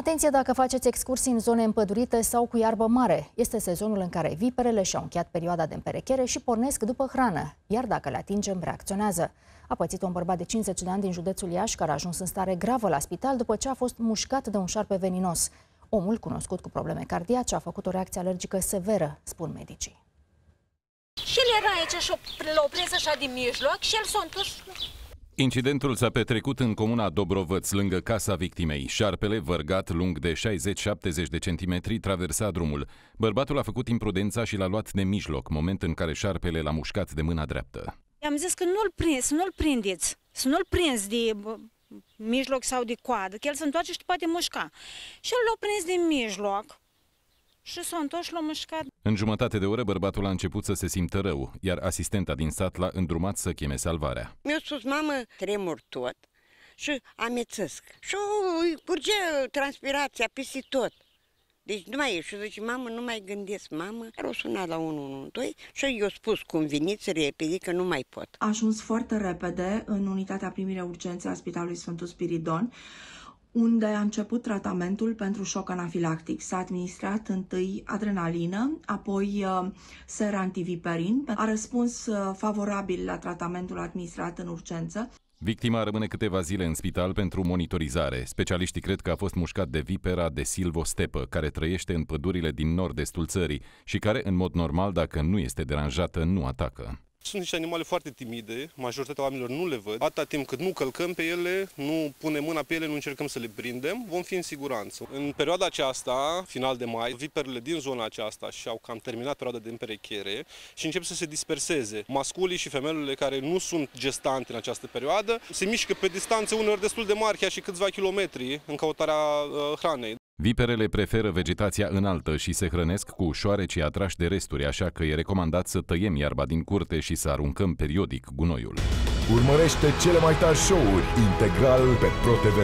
Atenție dacă faceți excursii în zone împădurite sau cu iarbă mare. Este sezonul în care viperele și-au încheiat perioada de împerechere și pornesc după hrană, iar dacă le atingem, reacționează. A pățit un bărbat de 50 de ani din județul Iași, care a ajuns în stare gravă la spital după ce a fost mușcat de un șarpe veninos. Omul, cunoscut cu probleme cardiace, a făcut o reacție alergică severă, spun medicii. Și el era aici și l-a prins așa din mijloc și el s-a întors Incidentul s-a petrecut în comuna Dobrovăț, lângă casa victimei. Șarpele, vărgat, lung de 60-70 de centimetri, traversa drumul. Bărbatul a făcut imprudența și l-a luat de mijloc, moment în care șarpele l-a mușcat de mâna dreaptă. I-am zis că nu-l prins, să nu-l prindeți, să nu-l prinzi de mijloc sau de coadă, că el se întoarce și poate mușca. Și el l-a prins din mijloc, și s-a întors la mușcat. În jumătate de oră, bărbatul a început să se simtă rău, iar asistenta din sat l-a îndrumat să cheme salvarea. Mi-a spus, mamă, tremur tot și amețesc. Și îi curge transpirația peste tot. Deci nu mai e. Și zice, mamă, nu mai gândesc, mamă. Era o sunat la 112 și eu spus cum veniți repede că nu mai pot. A ajuns foarte repede în unitatea primire urgențe a Spitalului Sfântul Spiridon unde a început tratamentul pentru șoc anafilactic. S-a administrat întâi adrenalină, apoi uh, serantiviperin. A răspuns uh, favorabil la tratamentul administrat în urgență. Victima rămâne câteva zile în spital pentru monitorizare. Specialiștii cred că a fost mușcat de vipera de Stepă, care trăiește în pădurile din nord-estul țării și care, în mod normal, dacă nu este deranjată, nu atacă. Sunt niște animale foarte timide, majoritatea oamenilor nu le văd. Atâta timp cât nu călcăm pe ele, nu punem mâna pe ele, nu încercăm să le prindem, vom fi în siguranță. În perioada aceasta, final de mai, viperele din zona aceasta și-au cam terminat perioada de împerechere și încep să se disperseze. Masculii și femelele care nu sunt gestante în această perioadă se mișcă pe distanțe uneori destul de mari, chiar și câțiva kilometri, în căutarea uh, hranei. Viperele preferă vegetația înaltă și se hrănesc cu șoareci atrași de resturi, așa că e recomandat să tăiem iarba din curte și să aruncăm periodic gunoiul. Urmărește cele mai tari show-uri integral pe ProTV+.